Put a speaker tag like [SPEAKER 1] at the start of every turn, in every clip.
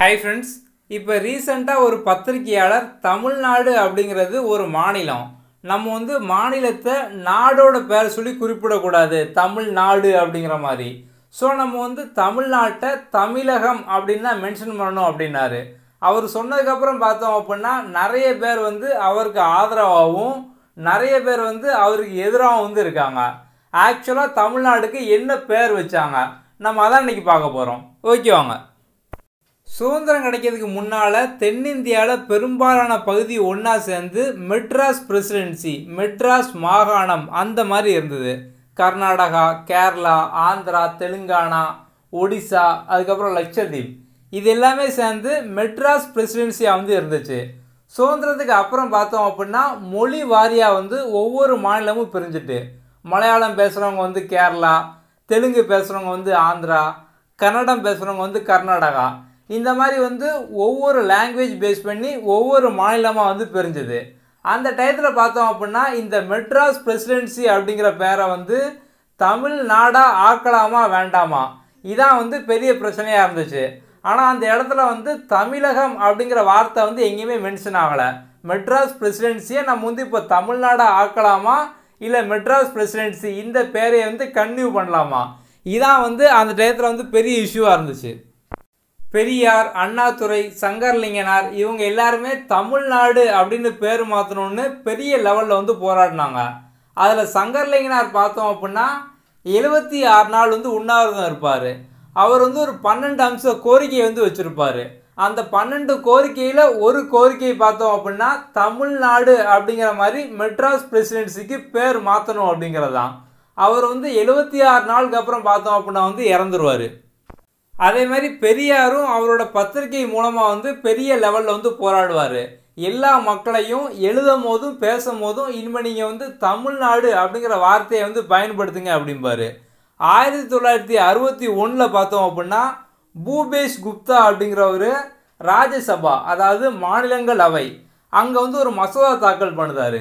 [SPEAKER 1] hi friends இப்போ ரீசெண்டாக ஒரு பத்திரிகையாளர் தமிழ்நாடு அப்படிங்கிறது ஒரு மாநிலம் நம்ம வந்து மாநிலத்தை நாடோட பேர் சொல்லி குறிப்பிடக்கூடாது தமிழ்நாடு அப்படிங்கிற மாதிரி ஸோ நம்ம வந்து தமிழ்நாட்டை தமிழகம் அப்படின்னு தான் மென்ஷன் பண்ணணும் அப்படின்னாரு அவர் சொன்னதுக்கப்புறம் பார்த்தோம் அப்படின்னா நிறைய பேர் வந்து அவருக்கு ஆதரவாகவும் நிறைய பேர் வந்து அவருக்கு எதிராகவும் வந்து இருக்காங்க ஆக்சுவலாக தமிழ்நாடுக்கு என்ன பேர் வச்சாங்க நம்ம அதான் இன்றைக்கி பார்க்க போகிறோம் ஓகே வாங்க சுதந்திரம் கிடைக்கிறதுக்கு முன்னால் தென்னிந்தியாவில் பெரும்பாலான பகுதி ஒன்றா சேர்ந்து மெட்ராஸ் பிரசிடென்சி மெட்ராஸ் மாகாணம் அந்த மாதிரி இருந்தது கர்நாடகா கேரளா ஆந்திரா தெலுங்கானா ஒடிசா அதுக்கப்புறம் லட்சத்தீப் இது எல்லாமே சேர்ந்து மெட்ராஸ் பிரசிடென்சியாக வந்து இருந்துச்சு சுதந்திரத்துக்கு அப்புறம் பார்த்தோம் அப்படின்னா மொழி வாரியாக வந்து ஒவ்வொரு மாநிலமும் பிரிஞ்சுட்டு மலையாளம் பேசுகிறவங்க வந்து கேரளா தெலுங்கு பேசுகிறவங்க வந்து ஆந்திரா கன்னடம் பேசுகிறவங்க வந்து கர்நாடகா இந்த மாதிரி வந்து ஒவ்வொரு லாங்குவேஜ் பேஸ் பண்ணி ஒவ்வொரு மாநிலமாக வந்து பிரிஞ்சுது அந்த டயத்தில் பார்த்தோம் அப்படின்னா இந்த மெட்ராஸ் பிரசிடென்சி அப்படிங்கிற பேரை வந்து தமிழ்நாடாக ஆக்கலாமா வேண்டாமா இதான் வந்து பெரிய பிரச்சனையாக இருந்துச்சு ஆனால் அந்த இடத்துல வந்து தமிழகம் அப்படிங்கிற வார்த்தை வந்து எங்கேயுமே மென்ஷன் ஆகலை மெட்ராஸ் பிரசிடென்சியை நம்ம வந்து இப்போ தமிழ்நாடாக ஆக்கலாமா இல்லை மெட்ராஸ் பிரசிடென்சி இந்த பேரையை வந்து கன்டினியூ பண்ணலாமா இதான் வந்து அந்த டயத்தில் வந்து பெரிய இஷ்யூவாக இருந்துச்சு பெரியார் அண்ணாதுரை சங்கர்லிங்கனார் இவங்க எல்லாருமே தமிழ்நாடு அப்படின்னு பேர் மாற்றணும்னு பெரிய லெவலில் வந்து போராடினாங்க அதில் சங்கர்லிங்கனார் பார்த்தோம் அப்படின்னா எழுபத்தி ஆறு நாள் வந்து உண்ணாவிரதம் இருப்பார் அவர் வந்து ஒரு பன்னெண்டு அம்ச கோரிக்கையை வந்து வச்சுருப்பார் அந்த பன்னெண்டு கோரிக்கையில் ஒரு கோரிக்கை பார்த்தோம் அப்படின்னா தமிழ்நாடு அப்படிங்கிற மாதிரி மெட்ராஸ் பிரசிடென்சிக்கு பேர் மாற்றணும் அப்படிங்கிறதான் அவர் வந்து எழுபத்தி ஆறு நாளுக்கு அப்புறம் பார்த்தோம் அப்படின்னா வந்து இறந்துருவார் அதே மாதிரி பெரியாரும் அவரோட பத்திரிகை மூலமாக வந்து பெரிய லெவலில் வந்து போராடுவார் எல்லா மக்களையும் எழுதும் போதும் பேசும் போதும் இனிமேல் நீங்கள் வந்து தமிழ்நாடு அப்படிங்கிற வார்த்தையை வந்து பயன்படுத்துங்க அப்படிம்பாரு ஆயிரத்தி தொள்ளாயிரத்தி அறுபத்தி ஒன்றில் பார்த்தோம் அப்படின்னா பூபேஷ் குப்தா அப்படிங்கிறவர் ராஜ்யசபா அதாவது மாநிலங்கள் அவை அங்கே வந்து ஒரு மசோதா தாக்கல் பண்ணுதார்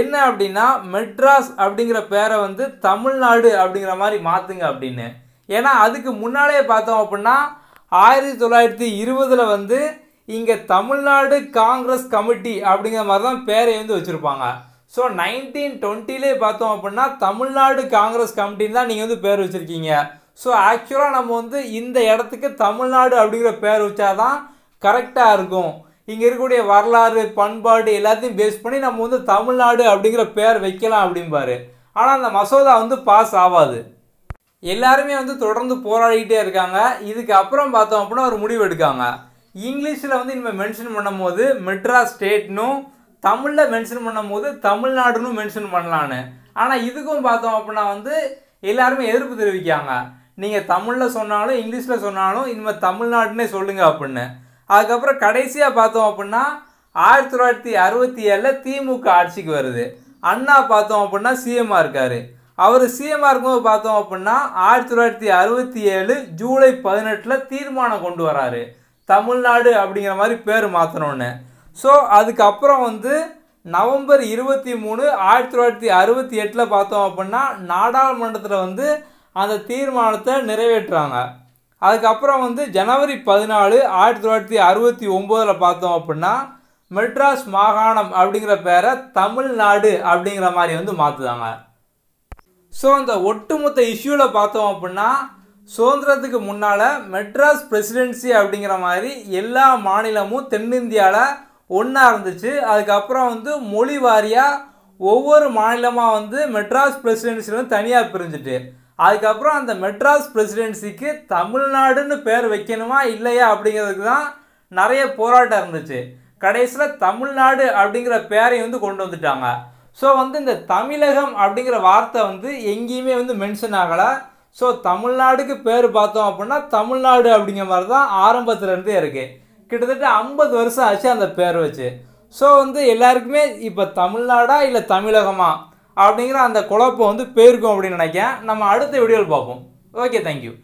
[SPEAKER 1] என்ன அப்படின்னா மெட்ராஸ் அப்படிங்கிற பேரை வந்து தமிழ்நாடு அப்படிங்கிற மாதிரி மாற்றுங்க அப்படின்னு ஏன்னா அதுக்கு முன்னாலே பார்த்தோம் அப்படின்னா ஆயிரத்தி தொள்ளாயிரத்தி இருபதில் வந்து இங்கே தமிழ்நாடு காங்கிரஸ் கமிட்டி அப்படிங்கிற மாதிரி தான் பேரை வந்து வச்சுருப்பாங்க ஸோ நைன்டீன் டுவெண்ட்டிலே பார்த்தோம் அப்படின்னா தமிழ்நாடு காங்கிரஸ் கமிட்டின்னு தான் நீங்கள் வந்து பேர் வச்சுருக்கீங்க ஸோ ஆக்சுவலாக நம்ம வந்து இந்த இடத்துக்கு தமிழ்நாடு அப்படிங்கிற பேர் வச்சாதான் கரெக்டாக இருக்கும் இங்கே இருக்கக்கூடிய வரலாறு பண்பாடு எல்லாத்தையும் பேஸ் பண்ணி நம்ம வந்து தமிழ்நாடு அப்படிங்கிற பேர் வைக்கலாம் அப்படிம்பாரு ஆனால் அந்த மசோதா வந்து பாஸ் ஆகாது எல்லாருமே வந்து தொடர்ந்து போராடிக்கிட்டே இருக்காங்க இதுக்கு அப்புறம் பார்த்தோம் அப்படின்னா ஒரு முடிவு எடுக்காங்க இங்கிலீஷில் வந்து இனிமேல் மென்ஷன் பண்ணும்போது மெட்ராஸ் ஸ்டேட்னும் தமிழில் மென்ஷன் பண்ணும்போது தமிழ்நாடுன்னு மென்ஷன் பண்ணலான்னு ஆனால் இதுக்கும் பார்த்தோம் அப்படின்னா வந்து எல்லாருமே எதிர்ப்பு தெரிவிக்காங்க நீங்கள் தமிழில் சொன்னாலும் இங்கிலீஷில் சொன்னாலும் இனிமேல் தமிழ்நாடுன்னே சொல்லுங்கள் அப்படின்னு அதுக்கப்புறம் கடைசியாக பார்த்தோம் அப்படின்னா ஆயிரத்தி தொள்ளாயிரத்தி அறுபத்தி ஏழில் திமுக ஆட்சிக்கு வருது அண்ணா பார்த்தோம் அப்படின்னா சிஎம்மாக இருக்கார் அவர் சிஎம்மாக இருக்கும்போது பார்த்தோம் அப்படின்னா ஆயிரத்தி தொள்ளாயிரத்தி அறுபத்தி ஏழு ஜூலை பதினெட்டில் தீர்மானம் கொண்டு வராரு தமிழ்நாடு அப்படிங்கிற மாதிரி பேர் மாற்றணும்னு ஸோ அதுக்கப்புறம் வந்து நவம்பர் இருபத்தி மூணு ஆயிரத்தி தொள்ளாயிரத்தி அறுபத்தி எட்டில் பார்த்தோம் அப்படின்னா நாடாளுமன்றத்தில் வந்து அந்த தீர்மானத்தை நிறைவேற்றுறாங்க அதுக்கப்புறம் வந்து ஜனவரி பதினாலு ஆயிரத்தி தொள்ளாயிரத்தி அறுபத்தி ஒம்போதில் பார்த்தோம் அப்படின்னா மெட்ராஸ் மாகாணம் அப்படிங்கிற பேரை தமிழ்நாடு அப்படிங்கிற மாதிரி வந்து மாற்றுதாங்க ஸோ அந்த ஒட்டுமொத்த இஷ்யூவில் பார்த்தோம் அப்படின்னா சுதந்திரத்துக்கு முன்னால் மெட்ராஸ் பிரசிடென்சி அப்படிங்கிற மாதிரி எல்லா மாநிலமும் தென்னிந்தியாவில் ஒன்றா இருந்துச்சு அதுக்கப்புறம் வந்து மொழி வாரியாக ஒவ்வொரு மாநிலமாக வந்து மெட்ராஸ் பிரசிடென்சிலும் தனியாக பிரிஞ்சுட்டு அதுக்கப்புறம் அந்த மெட்ராஸ் பிரசிடென்சிக்கு தமிழ்நாடுன்னு பேர் வைக்கணுமா இல்லையா அப்படிங்கிறதுக்கு தான் நிறைய போராட்டம் இருந்துச்சு கடைசியில் தமிழ்நாடு அப்படிங்கிற பேரையும் வந்து கொண்டு வந்துட்டாங்க ஸோ வந்து இந்த தமிழகம் அப்படிங்கிற வார்த்தை வந்து எங்கேயுமே வந்து மென்ஷன் ஆகலை ஸோ தமிழ்நாடுக்கு பேர் பார்த்தோம் அப்படின்னா தமிழ்நாடு அப்படிங்கிற மாதிரி தான் ஆரம்பத்துலேருந்தே இருக்குது கிட்டத்தட்ட ஐம்பது வருஷம் ஆச்சு அந்த பேர் வச்சு ஸோ வந்து எல்லாருக்குமே இப்போ தமிழ்நாடா இல்லை தமிழகமா அப்படிங்கிற அந்த குழப்பம் வந்து போயிருக்கும் அப்படின்னு நினைக்கிறேன் நம்ம அடுத்த வீடியோவில் பார்ப்போம் ஓகே தேங்க்யூ